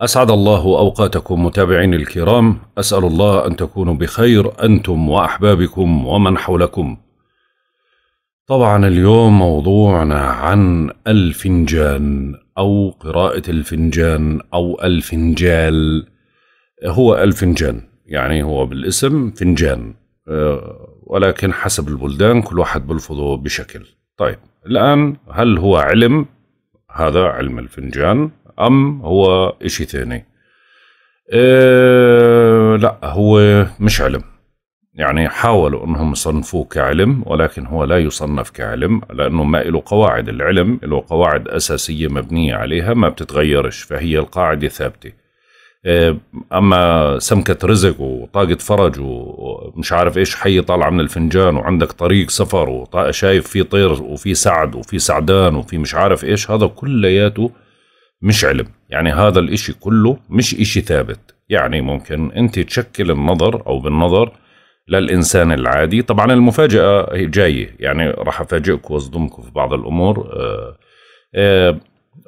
أسعد الله أوقاتكم متابعين الكرام أسأل الله أن تكونوا بخير أنتم وأحبابكم ومن حولكم طبعا اليوم موضوعنا عن الفنجان أو قراءة الفنجان أو الفنجال هو الفنجان يعني هو بالاسم فنجان آه، ولكن حسب البلدان كل واحد بلفظه بشكل طيب الآن هل هو علم هذا علم الفنجان أم هو إشي ثاني أه لا هو مش علم يعني حاولوا أنهم يصنفوه كعلم ولكن هو لا يصنف كعلم لأنه ما له قواعد العلم له قواعد أساسية مبنية عليها ما بتتغيرش فهي القاعدة ثابتة آه، اما سمكه رزق وطاقه فرج ومش عارف ايش حي طالعه من الفنجان وعندك طريق سفر وشايف في طير وفي سعد وفي سعدان وفي مش عارف ايش هذا كلياته مش علم يعني هذا الإشي كله مش إشي ثابت يعني ممكن أنت تشكل النظر أو بالنظر للإنسان العادي طبعا المفاجأة هي جاية يعني راح أفاجئكم وأصدمكم في بعض الأمور آه، آه،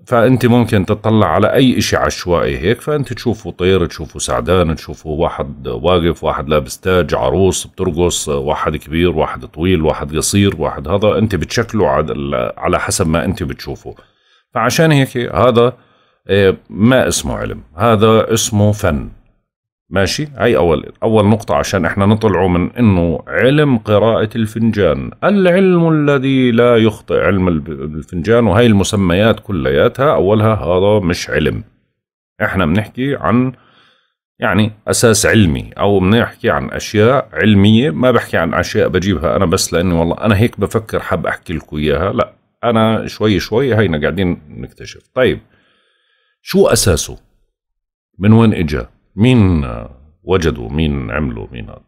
فأنت ممكن تطلع على أي إشي عشوائي هيك فأنت تشوفه طير تشوفه سعدان تشوفه واحد واقف واحد لابس تاج عروس بترقص واحد كبير واحد طويل واحد قصير واحد هذا أنت بتشكله على حسب ما أنت بتشوفه فعشان هيك هذا إيه، ما اسمه علم هذا اسمه فن ماشي هاي أول أول نقطة عشان إحنا نطلعه من إنه علم قراءة الفنجان العلم الذي لا يخطئ علم الفنجان وهي المسميات كلياتها أولها هذا مش علم إحنا بنحكي عن يعني أساس علمي أو بنحكي عن أشياء علمية ما بحكي عن أشياء بجيبها أنا بس لأني والله أنا هيك بفكر حاب أحكي لكم إياها لا انا شوي شوي هينا قاعدين نكتشف طيب شو اساسه من وين اجا مين وجدوا مين عملوا مين هذا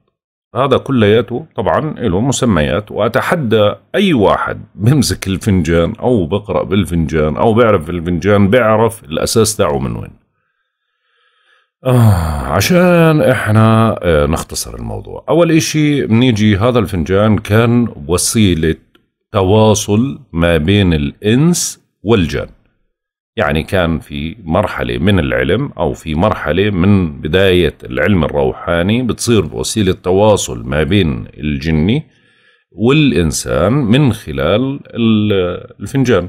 هذا كلياته طبعا له مسميات واتحدى اي واحد بمسك الفنجان او بقرا بالفنجان او بيعرف الفنجان بيعرف الاساس تاعه من وين آه عشان احنا آه نختصر الموضوع اول اشي بنيجي هذا الفنجان كان وسيلة تواصل ما بين الإنس والجن يعني كان في مرحلة من العلم أو في مرحلة من بداية العلم الروحاني بتصير وسيلة تواصل ما بين الجني والإنسان من خلال الفنجان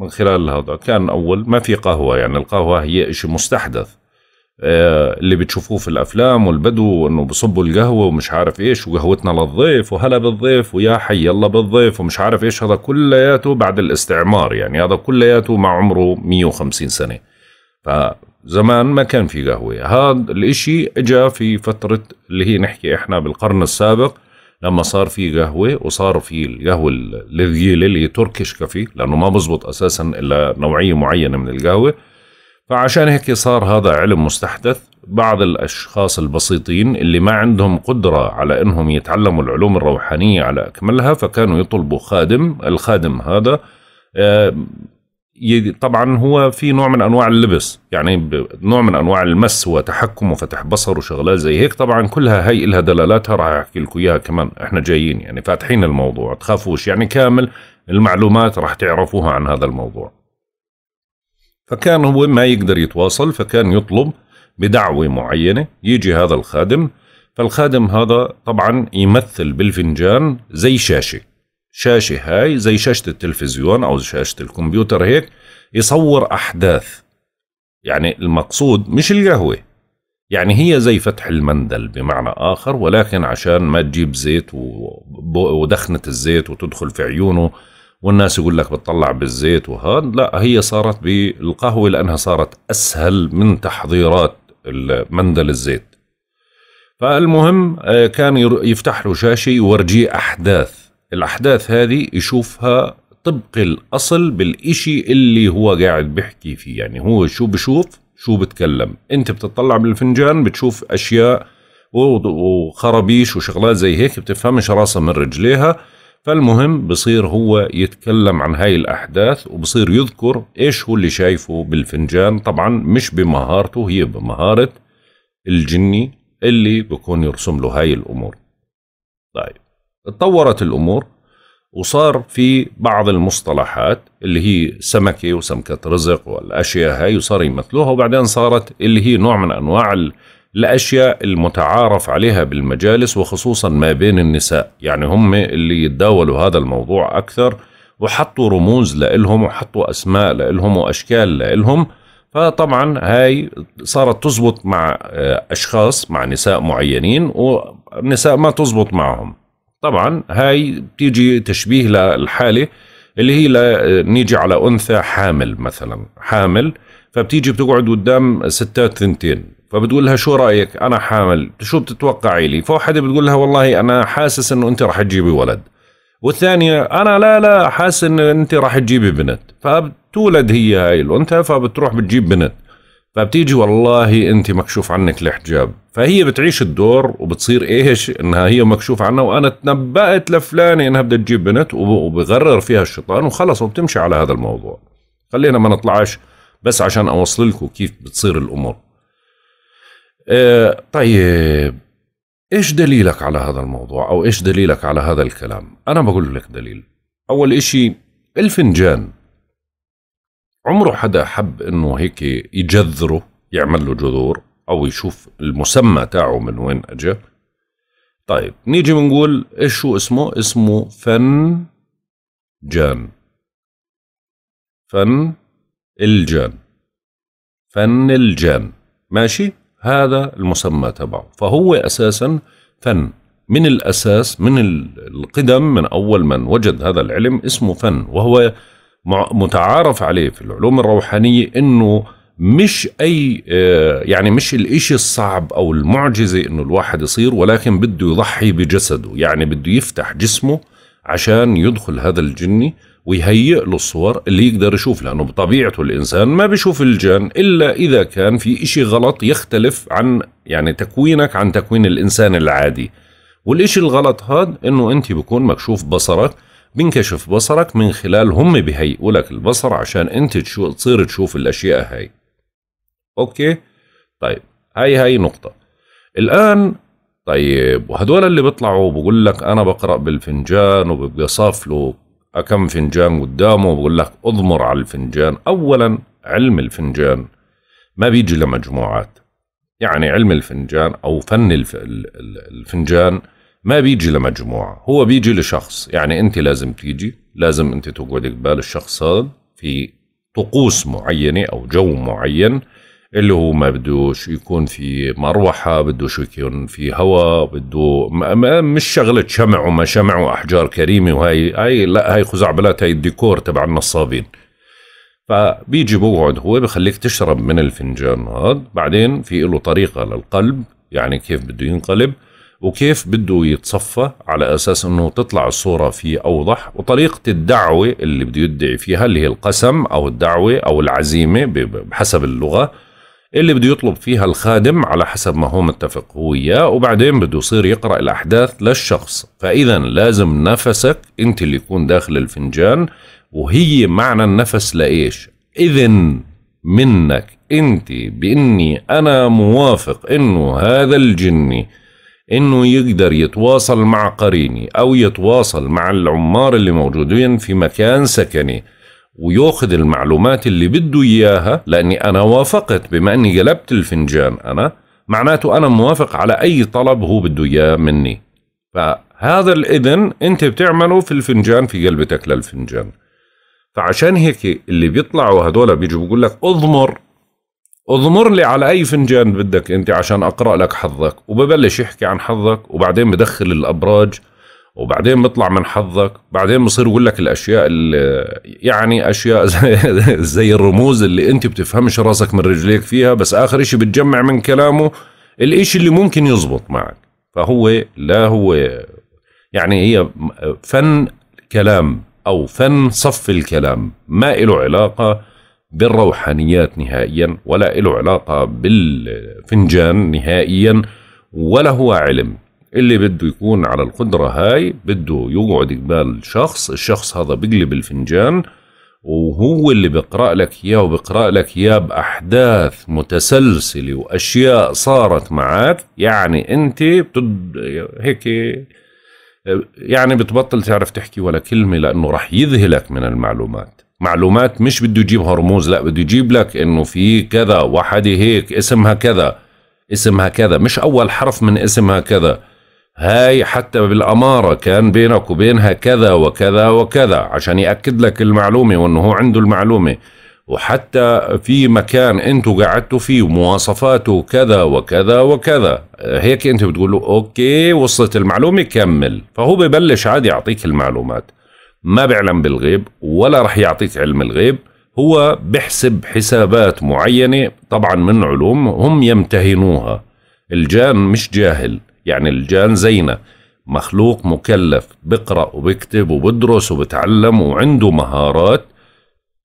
من خلال هذا كان أول ما في قهوة يعني القهوة هي شيء مستحدث آه، اللي بتشوفوه في الافلام والبدو وانه بصبوا القهوه ومش عارف ايش وقهوتنا للضيف وهلا بالضيف ويا حي الله بالضيف ومش عارف ايش هذا كلياته بعد الاستعمار يعني هذا كلياته مع عمره 150 سنه فزمان ما كان في قهوه هذا الاشي اجى في فتره اللي هي نحكي احنا بالقرن السابق لما صار في قهوة وصار في القهوة الذيلة اللي هي تركيش كافي لأنه ما بزبط أساسا إلا نوعية معينة من القهوة فعشان هيك صار هذا علم مستحدث بعض الأشخاص البسيطين اللي ما عندهم قدرة على أنهم يتعلموا العلوم الروحانية على أكملها فكانوا يطلبوا خادم الخادم هذا آه، طبعا هو في نوع من انواع اللبس يعني نوع من انواع المس وتحكم وفتح بصر وشغلات زي هيك طبعا كلها هي لها دلالاتها راح احكي لكم اياها كمان احنا جايين يعني فاتحين الموضوع تخافوش يعني كامل المعلومات راح تعرفوها عن هذا الموضوع فكان هو ما يقدر يتواصل فكان يطلب بدعوة معينة يجي هذا الخادم فالخادم هذا طبعا يمثل بالفنجان زي شاشة شاشة هاي زي شاشة التلفزيون أو شاشة الكمبيوتر هيك يصور أحداث يعني المقصود مش القهوة يعني هي زي فتح المندل بمعنى آخر ولكن عشان ما تجيب زيت ودخنة الزيت وتدخل في عيونه والناس يقول لك بتطلع بالزيت وهذا لا هي صارت بالقهوة لأنها صارت أسهل من تحضيرات مندل الزيت فالمهم آه، كان يفتح له شاشة يورجيه أحداث الأحداث هذه يشوفها طبق الأصل بالإشي اللي هو قاعد بيحكي فيه يعني هو شو بشوف شو بتكلم انت بتطلع بالفنجان بتشوف أشياء وخرابيش وشغلات زي هيك بتفهمش راسها من رجليها فالمهم بصير هو يتكلم عن هاي الأحداث وبصير يذكر إيش هو اللي شايفه بالفنجان طبعا مش بمهارته هي بمهارة الجني اللي بكون يرسم له هاي الأمور طيب اتطورت الأمور وصار في بعض المصطلحات اللي هي سمكة وسمكة رزق والأشياء هاي وصار يمثلوها وبعدين صارت اللي هي نوع من أنواع الأشياء المتعارف عليها بالمجالس وخصوصا ما بين النساء يعني هم اللي يتداولوا هذا الموضوع أكثر وحطوا رموز لإلهم وحطوا أسماء لإلهم وأشكال لإلهم فطبعا هاي صارت تزبط مع آه، أشخاص مع نساء معينين ونساء ما تزبط معهم طبعا هاي بتيجي تشبيه للحالة اللي هي آه، نيجي على أنثى حامل مثلا حامل فبتيجي بتقعد قدام ستات ثنتين فبتقول لها شو رايك انا حامل شو بتتوقعي لي فواحده بتقول لها والله انا حاسس انه انت رح تجيبي ولد والثانيه انا لا لا حاسس ان انت راح تجيبي بنت فبتولد هي هاي الانثى فبتروح بتجيب بنت فبتيجي والله انت مكشوف عنك الحجاب فهي بتعيش الدور وبتصير ايش انها هي مكشوف عنها وانا تنبأت لفلانه انها بدها تجيب بنت وبغرر فيها الشيطان وخلص وبتمشي على هذا الموضوع خلينا ما نطلعش بس عشان اوصل لكم كيف بتصير الامور آه طيب ايش دليلك على هذا الموضوع او ايش دليلك على هذا الكلام انا بقول لك دليل اول اشي الفنجان عمره حدا حب انه هيك يجذره يعمل له جذور او يشوف المسمى تاعه من وين اجى طيب نيجي بنقول ايش شو اسمه اسمه فن جان فن الجان فن الجان ماشي هذا المسمى تبعه فهو أساسا فن من الأساس من القدم من أول من وجد هذا العلم اسمه فن وهو متعارف عليه في العلوم الروحانية إنه مش أي آه، يعني مش الإشي الصعب أو المعجزة إنه الواحد يصير ولكن بده يضحي بجسده يعني بده يفتح جسمه عشان يدخل هذا الجني ويهيئ له الصور اللي يقدر يشوف لأنه بطبيعته الإنسان ما بيشوف الجان إلا إذا كان في إشي غلط يختلف عن يعني تكوينك عن تكوين الإنسان العادي والإشي الغلط هاد إنه أنت بكون مكشوف بصرك بينكشف بصرك من خلال هم بيهيئوا لك البصر عشان أنت تشو تصير تشوف الأشياء هاي أوكي طيب هاي هاي نقطة الآن طيب وهدول اللي بيطلعوا بقول لك أنا بقرأ بالفنجان وببقى صافلو كم فنجان قدامه بقول لك اضمر على الفنجان اولا علم الفنجان ما بيجي لمجموعات يعني علم الفنجان او فن الفنجان ما بيجي لمجموعة هو بيجي لشخص يعني انت لازم تيجي لازم انت تقعد قبال الشخص هذا في طقوس معينة او جو معين اللي هو ما بدوش يكون في مروحة بدوش يكون في هواء بده مش شغلة شمع وما شمع وأحجار كريمة وهي هاي لا هاي خزعبلات هاي الديكور تبع النصابين فبيجي بقعد هو بخليك تشرب من الفنجان هذا بعدين في له طريقة للقلب يعني كيف بده ينقلب وكيف بده يتصفى على اساس انه تطلع الصوره فيه اوضح وطريقه الدعوه اللي بده يدعي فيها اللي هي القسم او الدعوه او العزيمه بحسب اللغه اللي بده يطلب فيها الخادم على حسب ما هو متفق هو وياه وبعدين بده يصير يقرأ الأحداث للشخص فإذا لازم نفسك أنت اللي يكون داخل الفنجان وهي معنى النفس لإيش إذن منك أنت بإني أنا موافق إنه هذا الجني انه يقدر يتواصل مع قريني او يتواصل مع العمار اللي موجودين في مكان سكني وياخذ المعلومات اللي بده اياها لاني انا وافقت بما اني قلبت الفنجان انا معناته انا موافق على اي طلب هو بده اياه مني فهذا الاذن انت بتعمله في الفنجان في قلبتك للفنجان فعشان هيك اللي بيطلعوا هدول بيجوا بيقول لك اضمر اضمر لي على اي فنجان بدك انت عشان اقرا لك حظك وببلش يحكي عن حظك وبعدين بدخل الابراج وبعدين بيطلع من حظك بعدين بصير يقول لك الاشياء اللي يعني اشياء زي, الرموز اللي انت بتفهمش راسك من رجليك فيها بس اخر اشي بتجمع من كلامه الاشي اللي ممكن يزبط معك فهو لا هو يعني هي فن كلام او فن صف الكلام ما له علاقه بالروحانيات نهائيا ولا له علاقه بالفنجان نهائيا ولا هو علم اللي بده يكون على القدرة هاي بده يقعد قبال شخص الشخص هذا بقلب الفنجان وهو اللي بقرأ لك إياه وبقرأ لك إياه بأحداث متسلسلة وأشياء صارت معك يعني أنت بتد... هيك يعني بتبطل تعرف تحكي ولا كلمة لأنه رح يذهلك من المعلومات معلومات مش بده يجيبها رموز لا بده يجيب لك انه في كذا وحده هيك اسمها كذا اسمها كذا مش اول حرف من اسمها كذا هاي حتى بالأمارة كان بينك وبينها كذا وكذا وكذا عشان يأكد لك المعلومة وأنه هو عنده المعلومة وحتى في مكان انتوا قعدتوا فيه مواصفاته كذا وكذا وكذا هيك انت بتقول له اوكي وصلت المعلومه كمل فهو ببلش عادي يعطيك المعلومات ما بيعلم بالغيب ولا رح يعطيك علم الغيب هو بحسب حسابات معينه طبعا من علوم هم يمتهنوها الجان مش جاهل يعني الجان زينا مخلوق مكلف بقرأ وبكتب وبدرس وبتعلم وعنده مهارات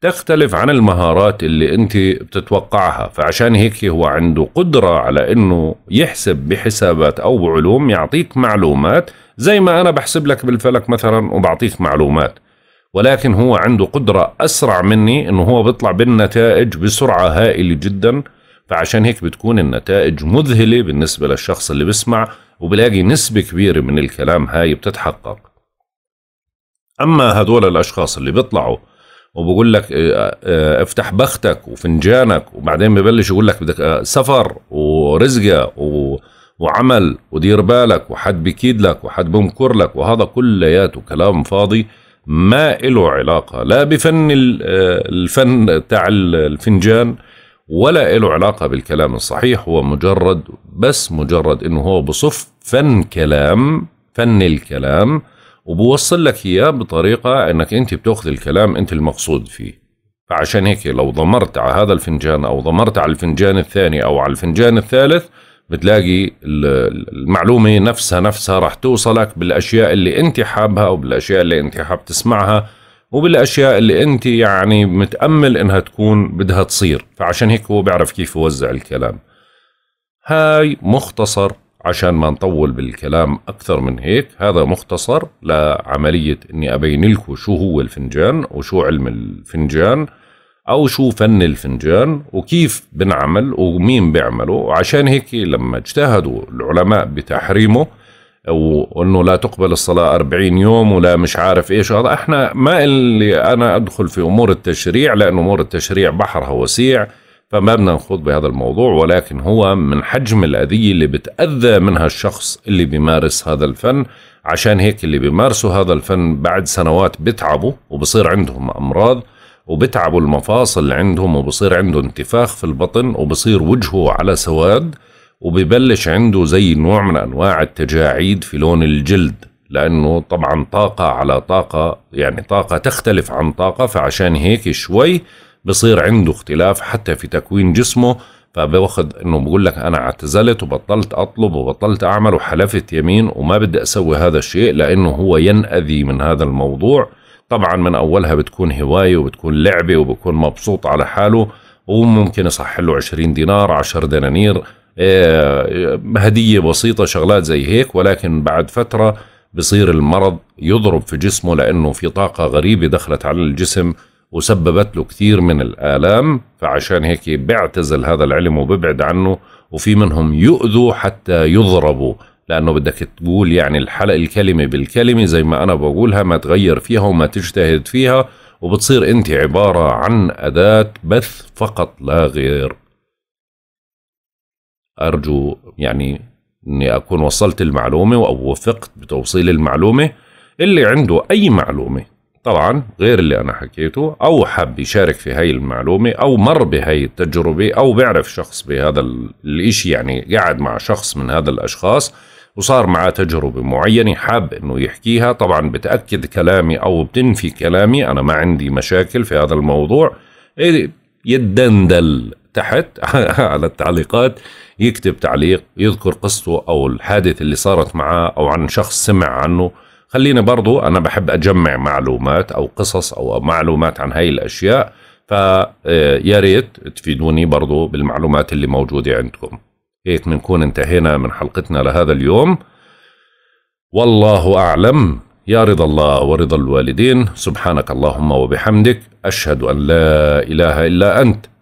تختلف عن المهارات اللي انت بتتوقعها فعشان هيك هو عنده قدرة على انه يحسب بحسابات او بعلوم يعطيك معلومات زي ما انا بحسب لك بالفلك مثلا وبعطيك معلومات ولكن هو عنده قدرة اسرع مني انه هو بيطلع بالنتائج بسرعة هائلة جدا فعشان هيك بتكون النتائج مذهلة بالنسبة للشخص اللي بيسمع وبلاقي نسبة كبيرة من الكلام هاي بتتحقق أما هدول الأشخاص اللي بيطلعوا وبقول لك آه، آه، افتح بختك وفنجانك وبعدين ببلش يقول لك بدك آه، سفر ورزقة وعمل ودير بالك وحد بكيد لك وحد بمكر لك وهذا كلياته كلام فاضي ما له علاقة لا بفن الفن تاع الفنجان ولا له علاقة بالكلام الصحيح هو مجرد بس مجرد انه هو بصف فن كلام فن الكلام وبوصل لك اياه بطريقة انك انت بتاخذ الكلام انت المقصود فيه فعشان هيك لو ضمرت على هذا الفنجان او ضمرت على الفنجان الثاني او على الفنجان الثالث بتلاقي المعلومة نفسها نفسها راح توصلك بالأشياء اللي أنت حابها أو بالأشياء اللي أنت حاب تسمعها وبالاشياء اللي انت يعني متامل انها تكون بدها تصير فعشان هيك هو بيعرف كيف يوزع الكلام هاي مختصر عشان ما نطول بالكلام أكثر من هيك هذا مختصر لعملية أني أبين لكم شو هو الفنجان وشو علم الفنجان أو شو فن الفنجان وكيف بنعمل ومين بيعمله وعشان هيك لما اجتهدوا العلماء بتحريمه وانه لا تقبل الصلاه 40 يوم ولا مش عارف ايش هذا احنا ما اللي انا ادخل في امور التشريع لان امور التشريع بحرها وسيع فما بدنا نخوض بهذا الموضوع ولكن هو من حجم الاذيه اللي بتاذى منها الشخص اللي بيمارس هذا الفن عشان هيك اللي بيمارسوا هذا الفن بعد سنوات بتعبوا وبصير عندهم امراض وبتعبوا المفاصل عندهم وبصير عنده انتفاخ في البطن وبصير وجهه على سواد وبيبلش عنده زي نوع من انواع التجاعيد في لون الجلد لانه طبعا طاقه على طاقه يعني طاقه تختلف عن طاقه فعشان هيك شوي بصير عنده اختلاف حتى في تكوين جسمه فباخذ انه بقول لك انا اعتزلت وبطلت اطلب وبطلت اعمل وحلفت يمين وما بدي اسوي هذا الشيء لانه هو ينأذي من هذا الموضوع طبعا من اولها بتكون هوايه وبتكون لعبه وبكون مبسوط على حاله وممكن يصح له 20 دينار 10 دنانير آه، هدية بسيطة شغلات زي هيك ولكن بعد فترة بصير المرض يضرب في جسمه لأنه في طاقة غريبة دخلت على الجسم وسببت له كثير من الآلام فعشان هيك بيعتزل هذا العلم وببعد عنه وفي منهم يؤذوا حتى يضربوا لأنه بدك تقول يعني الحلقة الكلمة بالكلمة زي ما أنا بقولها ما تغير فيها وما تجتهد فيها وبتصير أنت عبارة عن أداة بث فقط لا غير أرجو يعني أني أكون وصلت المعلومة أو وفقت بتوصيل المعلومة اللي عنده أي معلومة طبعا غير اللي أنا حكيته أو حاب يشارك في هاي المعلومة أو مر بهاي التجربة أو بيعرف شخص بهذا الإشي يعني قاعد مع شخص من هذا الأشخاص وصار معاه تجربة معينة حاب انه يحكيها طبعا بتأكد كلامي او بتنفي كلامي انا ما عندي مشاكل في هذا الموضوع إيه، يدندل تحت على التعليقات يكتب تعليق يذكر قصته أو الحادث اللي صارت معاه أو عن شخص سمع عنه خلينا برضو أنا بحب أجمع معلومات أو قصص أو معلومات عن هاي الأشياء فيا آه، ريت تفيدوني برضو بالمعلومات اللي موجودة عندكم هيك بنكون انتهينا من حلقتنا لهذا اليوم والله أعلم يا رضا الله ورضا الوالدين سبحانك اللهم وبحمدك أشهد أن لا إله إلا أنت